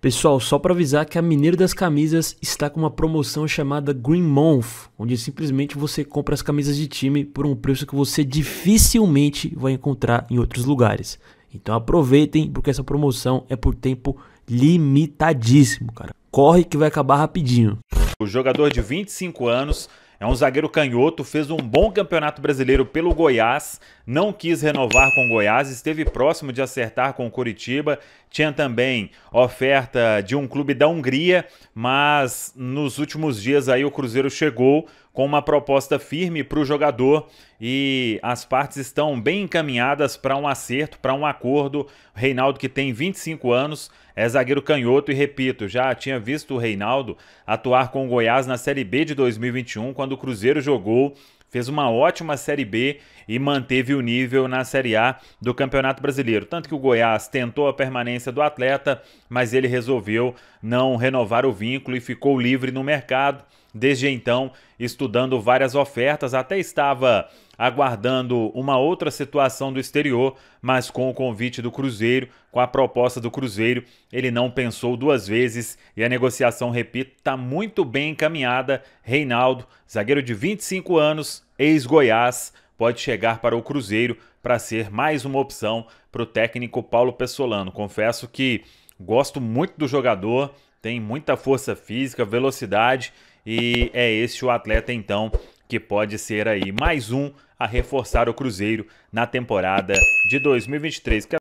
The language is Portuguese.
Pessoal, só para avisar que a Mineiro das Camisas está com uma promoção chamada Green Month, onde simplesmente você compra as camisas de time por um preço que você dificilmente vai encontrar em outros lugares. Então aproveitem, porque essa promoção é por tempo limitadíssimo, cara. Corre que vai acabar rapidinho. O jogador de 25 anos é um zagueiro canhoto, fez um bom campeonato brasileiro pelo Goiás, não quis renovar com o Goiás, esteve próximo de acertar com o Curitiba. Tinha também oferta de um clube da Hungria, mas nos últimos dias aí o Cruzeiro chegou com uma proposta firme para o jogador e as partes estão bem encaminhadas para um acerto, para um acordo. Reinaldo, que tem 25 anos, é zagueiro canhoto e, repito, já tinha visto o Reinaldo atuar com o Goiás na Série B de 2021, quando o Cruzeiro jogou fez uma ótima Série B e manteve o nível na Série A do Campeonato Brasileiro. Tanto que o Goiás tentou a permanência do atleta, mas ele resolveu não renovar o vínculo e ficou livre no mercado. Desde então, estudando várias ofertas, até estava aguardando uma outra situação do exterior, mas com o convite do Cruzeiro, com a proposta do Cruzeiro, ele não pensou duas vezes e a negociação, repito, está muito bem encaminhada. Reinaldo, zagueiro de 25 anos, ex-Goiás, pode chegar para o Cruzeiro para ser mais uma opção para o técnico Paulo Pessolano. Confesso que gosto muito do jogador, tem muita força física, velocidade e é esse o atleta então que pode ser aí mais um a reforçar o Cruzeiro na temporada de 2023.